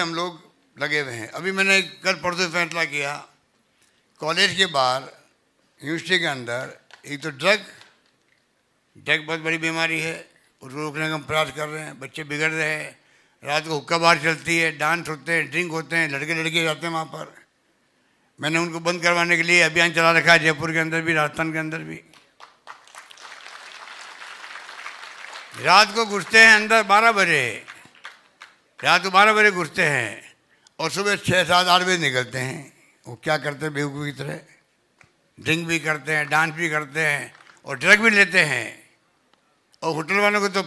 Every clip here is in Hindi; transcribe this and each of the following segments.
से हम लोग लगे हुए हैं अभी मैंने कल परसों फैसला किया कॉलेज के बाहर यूनिवर्सिटी के अंदर एक तो ड्रग ड्रग बहुत बड़ी बीमारी है उसको रोकने का हम प्रयास कर रहे हैं बच्चे बिगड़ रहे हैं रात को हुक्का बाहर चलती है डांस होते हैं ड्रिंक होते हैं लड़के लड़के जाते हैं वहाँ पर मैंने उनको बंद करवाने के लिए अभियान चला रखा है जयपुर के अंदर भी राजस्थान के अंदर भी रात को घुसते हैं अंदर बारह बजे रात बारह बजे घुसते हैं और सुबह छः सात आठ बजे निकलते हैं वो क्या करते हैं बेवकूफ़ की तरह ड्रिंक भी करते हैं डांस भी करते हैं और ड्रग भी लेते हैं और होटल वालों को तो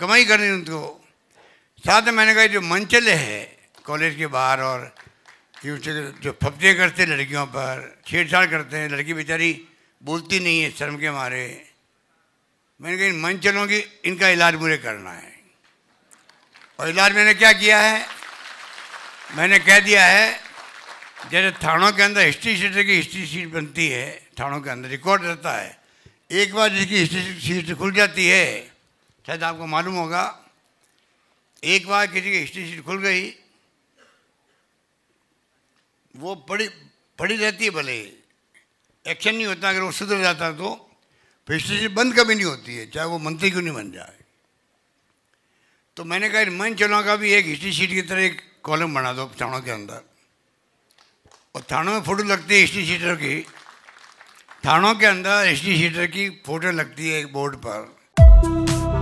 कमाई करनी उनको साथ में मैंने कहा जो मंचले है कॉलेज के बाहर और जो फपते करते हैं लड़कियों पर छेड़छाड़ करते हैं लड़की बेचारी बोलती नहीं है शर्म के मारे मैंने कहा इन मंचलों की इनका इलाज मुझे करना है और इलाज मैंने क्या किया है मैंने कह दिया है जैसे थानों के अंदर हिस्ट्री शीट की हिस्ट्री शीट बनती है थानों के अंदर रिकॉर्ड रहता है एक बार जिसकी हिस्ट्री शीट खुल जाती है शायद आपको मालूम होगा एक बार किसी की हिस्ट्री शीट खुल गई वो पड़ी पड़ी रहती है भले एक्शन नहीं होता अगर वो सुधर जाता तो फिर हिस्ट्री शीट बंद कभी नहीं होती है चाहे वो मंत्री क्यों नहीं बन जाए तो मैंने कहा मन चलो का भी एक हिस्ट्री शीट की तरह एक कॉलम बना दो थानों के अंदर और थानों में फोटो लगती है हिस्ट्री शीटर की थानों के अंदर हिस्ट्री शीटर की फोटो लगती है एक बोर्ड पर